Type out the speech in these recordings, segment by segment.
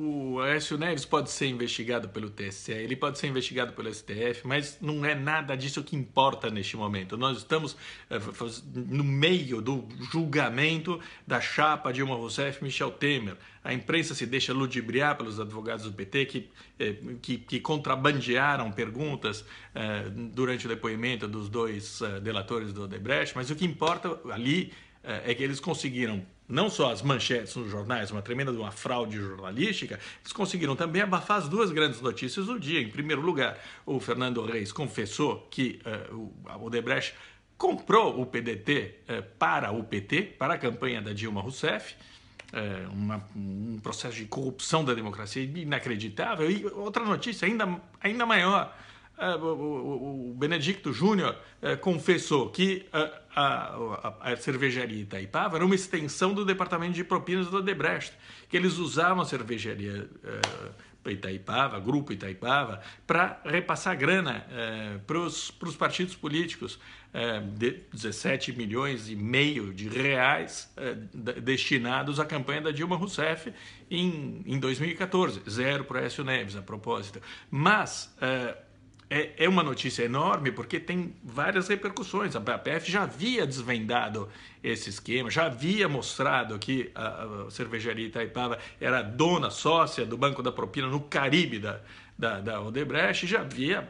O Aécio Neves pode ser investigado pelo TSE, ele pode ser investigado pelo STF, mas não é nada disso que importa neste momento. Nós estamos eh, no meio do julgamento da chapa Dilma Rousseff e Michel Temer. A imprensa se deixa ludibriar pelos advogados do PT que, eh, que, que contrabandearam perguntas eh, durante o depoimento dos dois delatores do Odebrecht, mas o que importa ali é que eles conseguiram não só as manchetes nos jornais, uma tremenda uma fraude jornalística, eles conseguiram também abafar as duas grandes notícias do dia. Em primeiro lugar, o Fernando Reis confessou que uh, o Odebrecht comprou o PDT uh, eh, para o PT, para a campanha da Dilma Rousseff. É, uma, um processo de corrupção da democracia inacreditável. E outra notícia ainda, ainda maior: é, o Benedicto Júnior é, confessou que a, a, a, cervejaria Itaipava era uma extensão do departamento de propinas do Odebrecht, que eles usavam a cervejaria é, Itaipava, Grupo Itaipava, para repassar grana para os partidos políticos. de 17 milhões e meio de reais destinados à campanha da Dilma Rousseff em, em 2014. Zero para o Écio Neves, a propósito. Mas é, é, uma notícia enorme porque tem várias repercussões. A BAPF já havia desvendado esse esquema, já havia mostrado que a, cervejaria Itaipava era dona sócia do Banco da Propina no Caribe da, da, da Odebrecht, já havia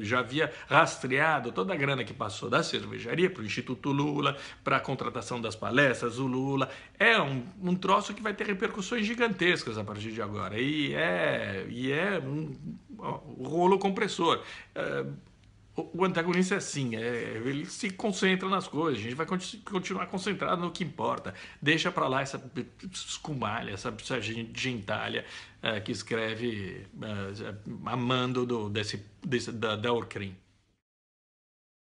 já havia rastreado toda a grana que passou da cervejaria para o Instituto Lula, para a contratação das palestras do Lula. É um, um troço que vai ter repercussões gigantescas a partir de agora. E é, e é um o rolo compressor. É, o antagonista é assim, é, ele se concentra nas coisas, a gente vai continuar concentrado no que importa. Deixa para lá essa escumalha, essa, essa gentalha é, que escreve amando do, desse, desse, da, da Orcrim.